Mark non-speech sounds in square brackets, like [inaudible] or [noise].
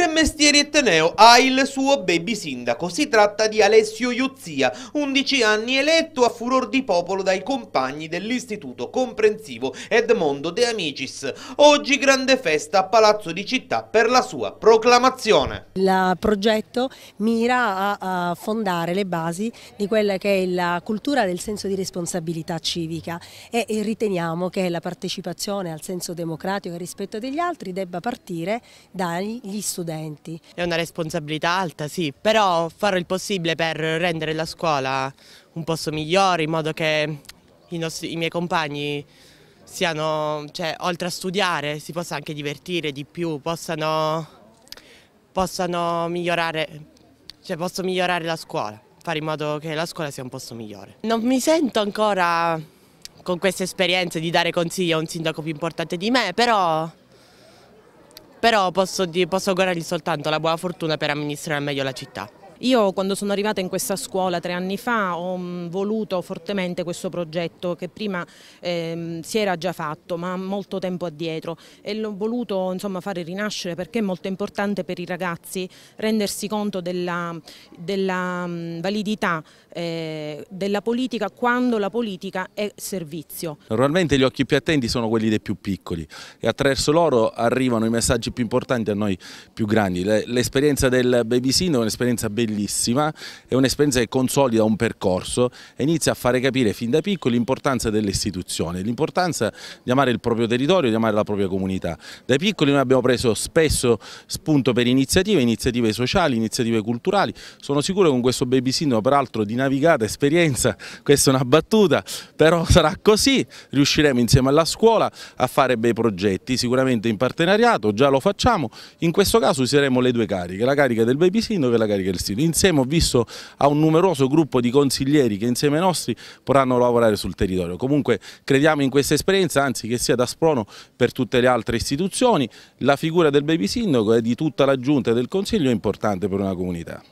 Sempre Mestieri Etneo ha il suo baby sindaco. Si tratta di Alessio Iuzzia, 11 anni eletto a furor di popolo dai compagni dell'istituto comprensivo Edmondo De Amicis. Oggi grande festa a Palazzo di Città per la sua proclamazione. Il progetto mira a fondare le basi di quella che è la cultura del senso di responsabilità civica e riteniamo che la partecipazione al senso democratico e rispetto degli altri debba partire dagli studenti studenti. È una responsabilità alta, sì, però farò il possibile per rendere la scuola un posto migliore in modo che i, nostri, i miei compagni siano, cioè, oltre a studiare, si possa anche divertire di più, possano, possano migliorare, cioè, posso migliorare la scuola, fare in modo che la scuola sia un posto migliore. Non mi sento ancora con queste esperienze di dare consigli a un sindaco più importante di me, però però posso, posso augurargli soltanto la buona fortuna per amministrare meglio la città. Io quando sono arrivata in questa scuola tre anni fa ho mm, voluto fortemente questo progetto che prima eh, si era già fatto ma molto tempo addietro e l'ho voluto insomma, fare rinascere perché è molto importante per i ragazzi rendersi conto della, della mm, validità eh, della politica quando la politica è servizio. Normalmente gli occhi più attenti sono quelli dei più piccoli e attraverso loro arrivano i messaggi più importanti a noi più grandi. L'esperienza del baby è un'esperienza bellissima bellissima, è un'esperienza che consolida un percorso e inizia a fare capire fin da piccoli l'importanza dell'istituzione, l'importanza di amare il proprio territorio, di amare la propria comunità. Dai piccoli noi abbiamo preso spesso spunto per iniziative, iniziative sociali, iniziative culturali, sono sicuro che con questo baby sindaco peraltro di navigata esperienza, [laughs] questa è una battuta, però sarà così, riusciremo insieme alla scuola a fare bei progetti, sicuramente in partenariato, già lo facciamo, in questo caso useremo le due cariche, la carica del baby sindaco e la carica del sindaco. Insieme ho visto a un numeroso gruppo di consiglieri che insieme ai nostri potranno lavorare sul territorio. Comunque crediamo in questa esperienza, anzi che sia da sprono per tutte le altre istituzioni. La figura del baby sindaco e di tutta la giunta e del consiglio è importante per una comunità.